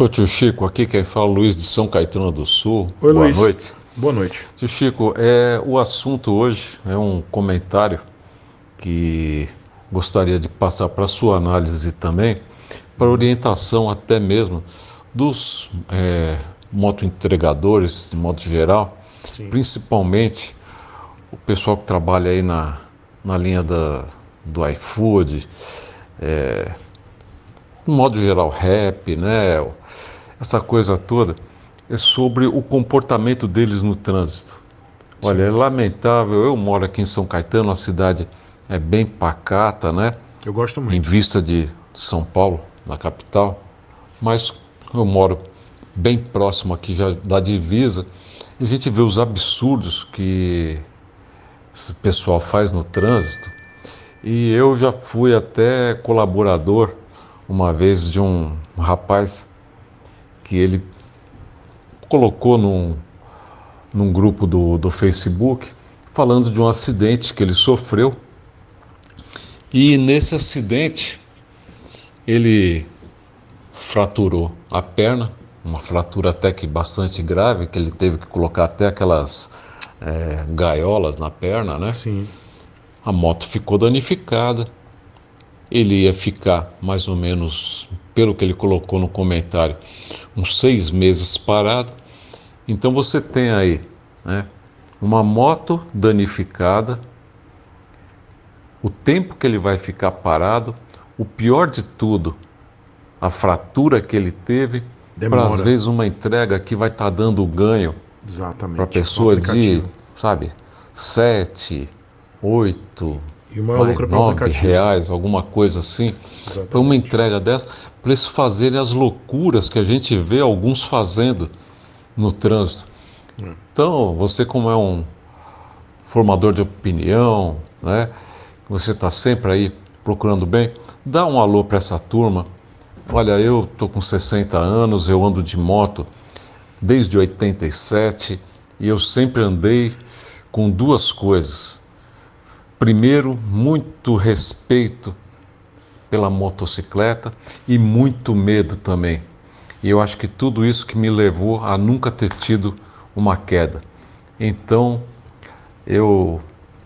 Ô tio Chico, aqui quem fala é Luiz de São Caetano do Sul. Oi, Boa Luiz. noite. Boa noite. Tio Chico, é, o assunto hoje é um comentário que gostaria de passar para sua análise também, para orientação até mesmo dos é, entregadores de modo geral, Sim. principalmente o pessoal que trabalha aí na, na linha da, do iFood, é, no modo geral, rap, né? Essa coisa toda é sobre o comportamento deles no trânsito. Olha, é lamentável. Eu moro aqui em São Caetano, a cidade é bem pacata, né? Eu gosto muito. Em vista de São Paulo, na capital. Mas eu moro bem próximo aqui já da divisa e a gente vê os absurdos que esse pessoal faz no trânsito. E eu já fui até colaborador uma vez de um rapaz que ele colocou num, num grupo do, do Facebook falando de um acidente que ele sofreu. E nesse acidente ele fraturou a perna, uma fratura até que bastante grave, que ele teve que colocar até aquelas é, gaiolas na perna, né? Sim. A moto ficou danificada ele ia ficar mais ou menos, pelo que ele colocou no comentário, uns seis meses parado. Então você tem aí né, uma moto danificada, o tempo que ele vai ficar parado, o pior de tudo, a fratura que ele teve, para às vezes uma entrega que vai estar tá dando ganho para a pessoa de, sabe, 7, 8, e uma lucro lucra para o reais, alguma coisa assim. Exatamente. Foi uma entrega dessa para eles fazerem as loucuras que a gente vê alguns fazendo no trânsito. É. Então, você como é um formador de opinião, né? Você está sempre aí procurando bem, dá um alô para essa turma. Olha, eu tô com 60 anos, eu ando de moto desde 87 e eu sempre andei com duas coisas: Primeiro, muito respeito pela motocicleta e muito medo também. E eu acho que tudo isso que me levou a nunca ter tido uma queda. Então, eu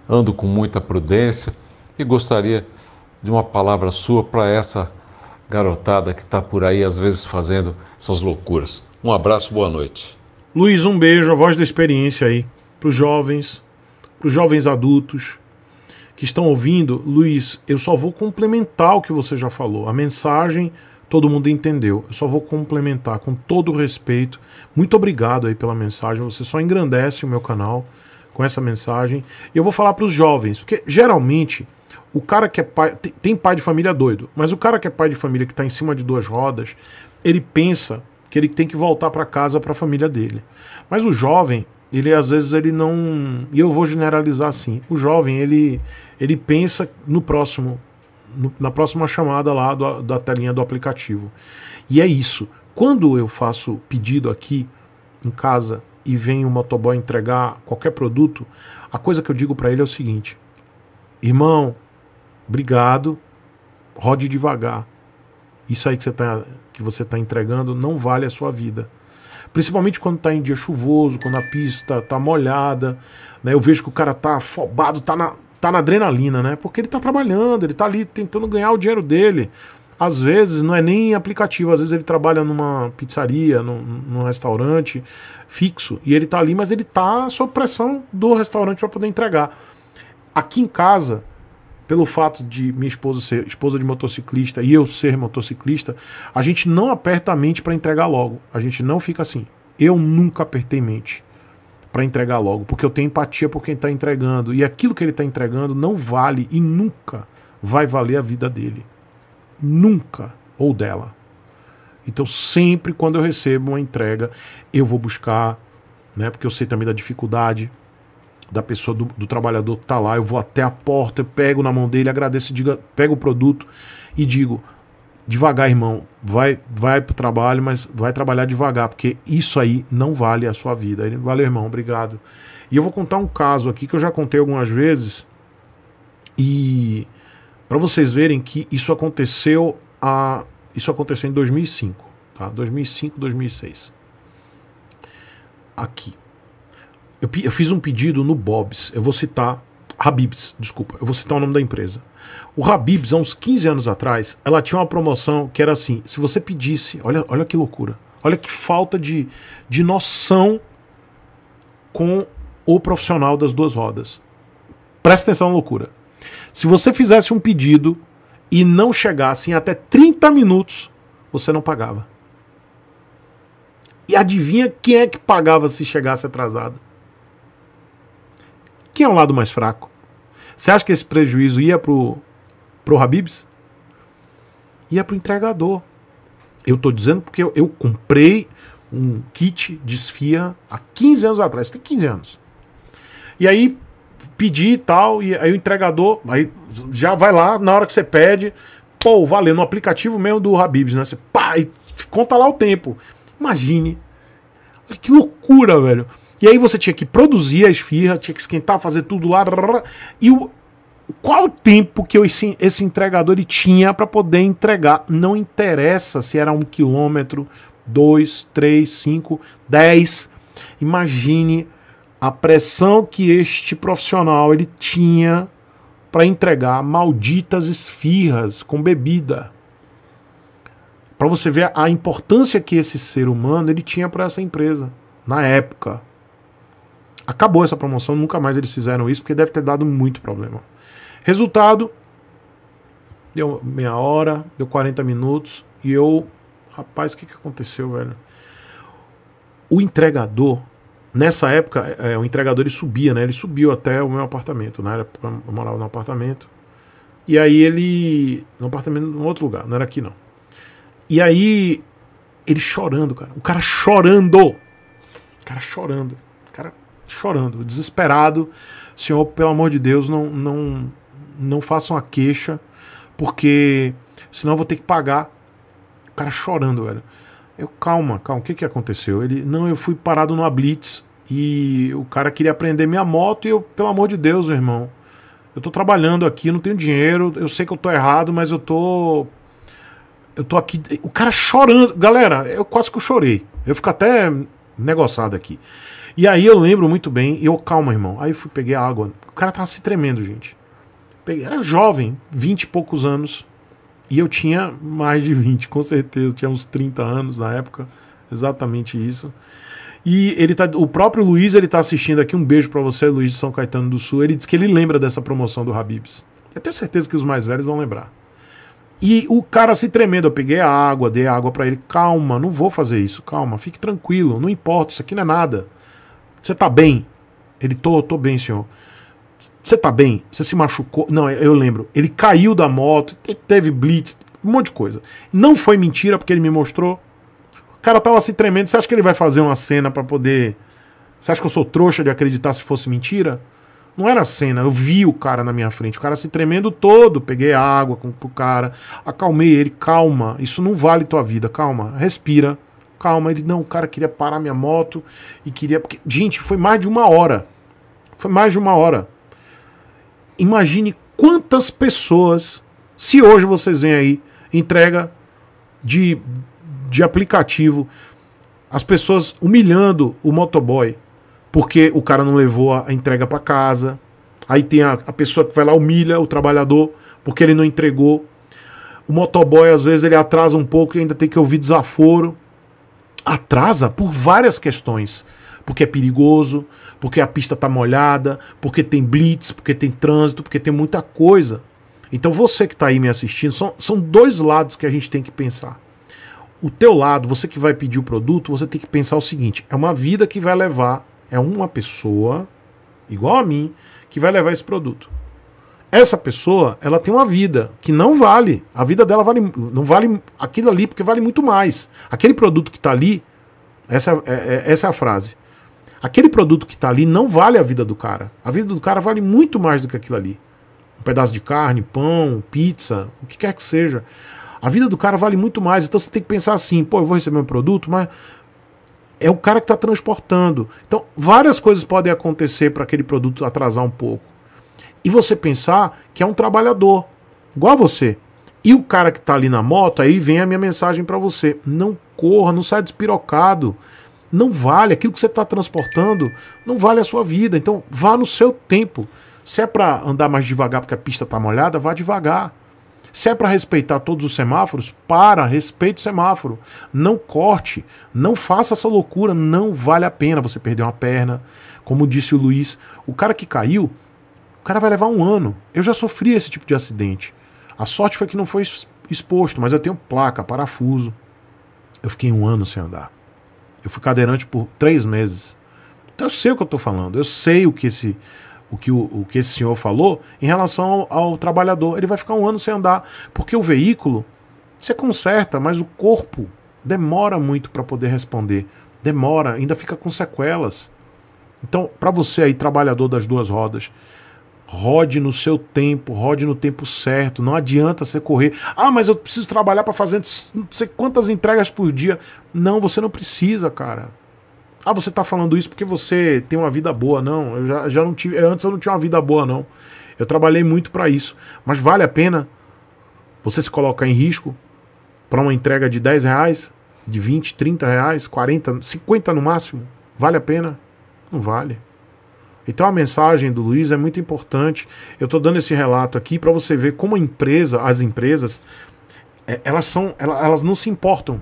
ando com muita prudência e gostaria de uma palavra sua para essa garotada que está por aí às vezes fazendo essas loucuras. Um abraço, boa noite. Luiz, um beijo, a voz da experiência aí, para os jovens, para os jovens adultos que estão ouvindo, Luiz, eu só vou complementar o que você já falou. A mensagem todo mundo entendeu. Eu só vou complementar com todo o respeito. Muito obrigado aí pela mensagem. Você só engrandece o meu canal com essa mensagem. E eu vou falar para os jovens, porque geralmente o cara que é pai. Tem pai de família doido, mas o cara que é pai de família que está em cima de duas rodas, ele pensa que ele tem que voltar para casa para a família dele. Mas o jovem, ele às vezes ele não, e eu vou generalizar assim, o jovem ele ele pensa no próximo no, na próxima chamada lá do, da telinha do aplicativo. E é isso. Quando eu faço pedido aqui em casa e vem o motoboy entregar qualquer produto, a coisa que eu digo para ele é o seguinte: irmão, obrigado, rode devagar. Isso aí que você está que você tá entregando não vale a sua vida. Principalmente quando está em dia chuvoso, quando a pista está molhada, né? Eu vejo que o cara tá afobado, tá na, tá na adrenalina, né? Porque ele tá trabalhando, ele tá ali tentando ganhar o dinheiro dele. Às vezes não é nem aplicativo, às vezes ele trabalha numa pizzaria, num, num restaurante fixo, e ele tá ali, mas ele tá sob pressão do restaurante para poder entregar. Aqui em casa, pelo fato de minha esposa ser esposa de motociclista e eu ser motociclista, a gente não aperta a mente para entregar logo. A gente não fica assim. Eu nunca apertei mente para entregar logo, porque eu tenho empatia por quem está entregando e aquilo que ele está entregando não vale e nunca vai valer a vida dele, nunca ou dela. Então sempre quando eu recebo uma entrega, eu vou buscar, né? Porque eu sei também da dificuldade, da pessoa, do, do trabalhador que está lá. Eu vou até a porta, eu pego na mão dele, agradeço, digo, pego o produto e digo: devagar, irmão, vai, vai para o trabalho, mas vai trabalhar devagar, porque isso aí não vale a sua vida. Ele, Valeu, irmão, obrigado. E eu vou contar um caso aqui que eu já contei algumas vezes e para vocês verem que isso aconteceu a isso aconteceu em 2005, tá? 2005, 2006. Aqui. Eu, eu fiz um pedido no Bob's, eu vou citar. Habibs, desculpa, eu vou citar o nome da empresa. O Habibs, há uns 15 anos atrás, ela tinha uma promoção que era assim: se você pedisse, olha, olha que loucura, olha que falta de, de noção com o profissional das duas rodas. Presta atenção na loucura. Se você fizesse um pedido e não chegasse em até 30 minutos, você não pagava. E adivinha quem é que pagava se chegasse atrasado? Quem é o lado mais fraco? Você acha que esse prejuízo ia pro, pro Habibs? Ia pro entregador. Eu tô dizendo porque eu, eu comprei um kit desfia há 15 anos atrás, tem 15 anos. E aí pedi e tal, e aí o entregador, aí já vai lá, na hora que você pede, pô, valeu, no aplicativo mesmo do Habibs, né? Você pá, e conta lá o tempo. Imagine. Que loucura, velho. E aí você tinha que produzir a esfirra, tinha que esquentar, fazer tudo lá. E o, qual o tempo que esse, esse entregador ele tinha para poder entregar? Não interessa se era um quilômetro, dois, três, cinco, dez. Imagine a pressão que este profissional ele tinha para entregar malditas esfirras com bebida. Para você ver a importância que esse ser humano ele tinha para essa empresa na época. Acabou essa promoção, nunca mais eles fizeram isso, porque deve ter dado muito problema. Resultado: deu meia hora, deu 40 minutos, e eu. Rapaz, o que, que aconteceu, velho? O entregador, nessa época, é, é o entregador ele subia, né? Ele subiu até o meu apartamento, né? Eu morava no apartamento. E aí ele. No apartamento, num outro lugar, não era aqui não. E aí ele chorando, cara. O cara chorando. O cara chorando. O cara chorando, desesperado. Senhor, pelo amor de Deus, não, não, não façam uma queixa, porque senão eu vou ter que pagar. O cara chorando, velho. Eu, calma, calma, o que, que aconteceu? Ele, não, eu fui parado numa blitz e o cara queria prender minha moto e eu, pelo amor de Deus, meu irmão, eu tô trabalhando aqui, não tenho dinheiro, eu sei que eu tô errado, mas eu tô. Eu tô aqui. O cara chorando. Galera, eu quase que eu chorei. Eu fico até negociado aqui. E aí eu lembro muito bem, eu, calma, irmão. Aí eu fui, peguei a água. O cara tava se tremendo, gente. Peguei, era jovem, vinte e poucos anos. E eu tinha mais de 20, com certeza. Tinha uns 30 anos na época. Exatamente isso. E ele tá, o próprio Luiz, ele tá assistindo aqui. Um beijo para você, Luiz de São Caetano do Sul. Ele diz que ele lembra dessa promoção do Habibs. Eu tenho certeza que os mais velhos vão lembrar. E o cara se tremendo, eu peguei a água, dei a água para ele. Calma, não vou fazer isso. Calma, fique tranquilo, não importa, isso aqui não é nada. Você tá bem? Ele, tô, tô bem, senhor. Você tá bem? Você se machucou? Não, é, eu lembro. Ele caiu da moto, teve blitz, um monte de coisa. Não foi mentira, porque ele me mostrou. O cara tava se tremendo. Você acha que ele vai fazer uma cena para poder. Você acha que eu sou trouxa de acreditar se fosse mentira? Não era cena, eu vi o cara na minha frente, o cara se tremendo todo. Peguei água com o cara, acalmei ele, calma, isso não vale tua vida, calma, respira calma. Ele, não, o cara queria parar minha moto e queria. Porque, gente, foi mais de uma hora. Foi mais de uma hora. Imagine quantas pessoas, se hoje vocês vêm aí, entrega de, de aplicativo, as pessoas humilhando o motoboy porque o cara não levou a entrega para casa. Aí tem a, a, pessoa que vai lá humilha o trabalhador porque ele não entregou. O motoboy às vezes ele atrasa um pouco e ainda tem que ouvir desaforo atrasa por várias questões. Porque é perigoso, porque a pista está molhada, porque tem blitz, porque tem trânsito, porque tem muita coisa. Então você que está aí me assistindo, são, são dois lados que a gente tem que pensar. O teu lado, você que vai pedir o produto, você tem que pensar o seguinte: é uma vida que vai levar, é uma pessoa, igual a mim, que vai levar esse produto. Essa pessoa, ela tem uma vida que não vale. A vida dela vale, não vale aquilo ali, porque vale muito mais. Aquele produto que está ali, essa é, é, é, essa é a frase. Aquele produto que está ali não vale a vida do cara. A vida do cara vale muito mais do que aquilo ali. Um pedaço de carne, pão, pizza, o que quer que seja. A vida do cara vale muito mais. Então você tem que pensar assim: pô, eu vou receber um produto, mas é o cara que está transportando. Então, várias coisas podem acontecer para aquele produto atrasar um pouco e você pensar que é um trabalhador, igual a você. E o cara que está ali na moto, aí vem a minha mensagem para você: não corra, não saia despirocado. Não vale, aquilo que você está transportando não vale a sua vida. Então vá no seu tempo. Se é para andar mais devagar porque a pista está molhada, vá devagar. Se é para respeitar todos os semáforos, para, respeite o semáforo. Não corte, não faça essa loucura, não vale a pena você perder uma perna. Como disse o Luiz, o cara que caiu, o cara vai levar um ano. Eu já sofri esse tipo de acidente. A sorte foi que não foi exposto, mas eu tenho placa, parafuso. Eu fiquei um ano sem andar. Eu fui cadeirante por três meses. Então eu sei o que eu estou falando. Eu sei o que esse o que, o, o, que esse senhor falou em relação ao, ao trabalhador. Ele vai ficar um ano sem andar, porque o veículo você conserta, mas o corpo demora muito para poder responder. Demora, ainda fica com sequelas. Então, para você aí, trabalhador das duas rodas, Rode no seu tempo, rode no tempo certo. Não adianta você correr. Ah, mas eu preciso trabalhar para fazer não sei quantas entregas por dia. Não, você não precisa, cara. Ah, você tá falando isso porque você tem uma vida boa, não? Eu já, já não tive, antes eu não tinha uma vida boa, não. Eu trabalhei muito para isso, mas vale a pena você se colocar em risco para uma entrega de 10 reais, de 20, 30 reais, 40, 50 no máximo? Vale a pena? Não vale. Então a mensagem do Luiz é muito importante. Eu estou dando esse relato aqui para você ver como a empresa, as empresas, é, elas são, elas não se importam.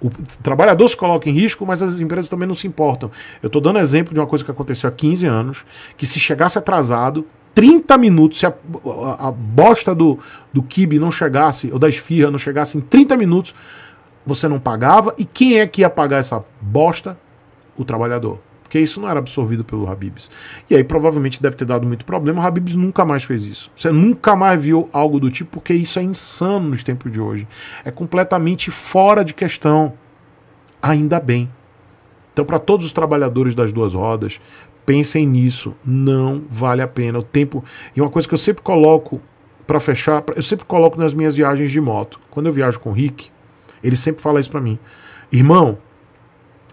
O trabalhador se coloca em risco, mas as empresas também não se importam. Eu estou dando exemplo de uma coisa que aconteceu há 15 anos, que se chegasse atrasado, 30 minutos, se a, a, bosta do, do kibe não chegasse, ou da esfirra não chegasse em 30 minutos, você não pagava. E quem é que ia pagar essa bosta? O trabalhador porque isso não era absorvido pelo Habibs. E aí provavelmente deve ter dado muito problema. O Habibs nunca mais fez isso. Você nunca mais viu algo do tipo, porque isso é insano nos tempos de hoje. É completamente fora de questão. Ainda bem. Então, para todos os trabalhadores das duas rodas, pensem nisso. Não vale a pena. O tempo. E uma coisa que eu sempre coloco para fechar, eu sempre coloco nas minhas viagens de moto. Quando eu viajo com o Rick, ele sempre fala isso para mim. Irmão,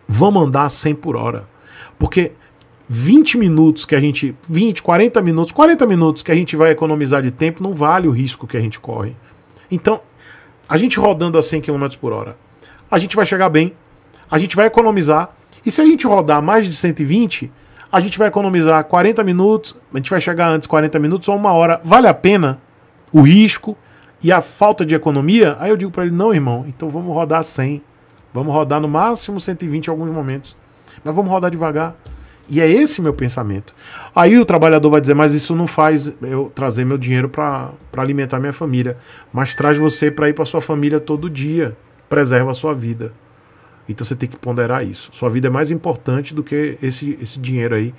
vamos andar 100 por hora. Porque 20 minutos que a gente. 20, 40 minutos, 40 minutos que a gente vai economizar de tempo não vale o risco que a gente corre. Então, a gente rodando a 100 km por hora, a gente vai chegar bem, a gente vai economizar. E se a gente rodar mais de 120, a gente vai economizar 40 minutos, a gente vai chegar antes 40 minutos ou uma hora. Vale a pena o risco e a falta de economia? Aí eu digo para ele: não, irmão, então vamos rodar 100. Vamos rodar no máximo 120 em alguns momentos. Mas vamos rodar devagar. E é esse meu pensamento. Aí o trabalhador vai dizer, mas isso não faz eu trazer meu dinheiro para alimentar minha família. Mas traz você para ir para sua família todo dia. Preserva a sua vida. Então você tem que ponderar isso. Sua vida é mais importante do que esse, esse dinheiro aí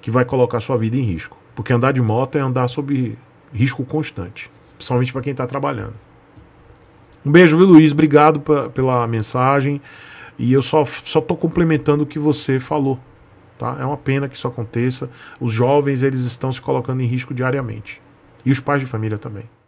que vai colocar sua vida em risco. Porque andar de moto é andar sob risco constante. Principalmente para quem está trabalhando. Um beijo, viu, Luiz? Obrigado pra, pela mensagem. E eu só só tô complementando o que você falou, tá? É uma pena que isso aconteça. Os jovens, eles estão se colocando em risco diariamente. E os pais de família também.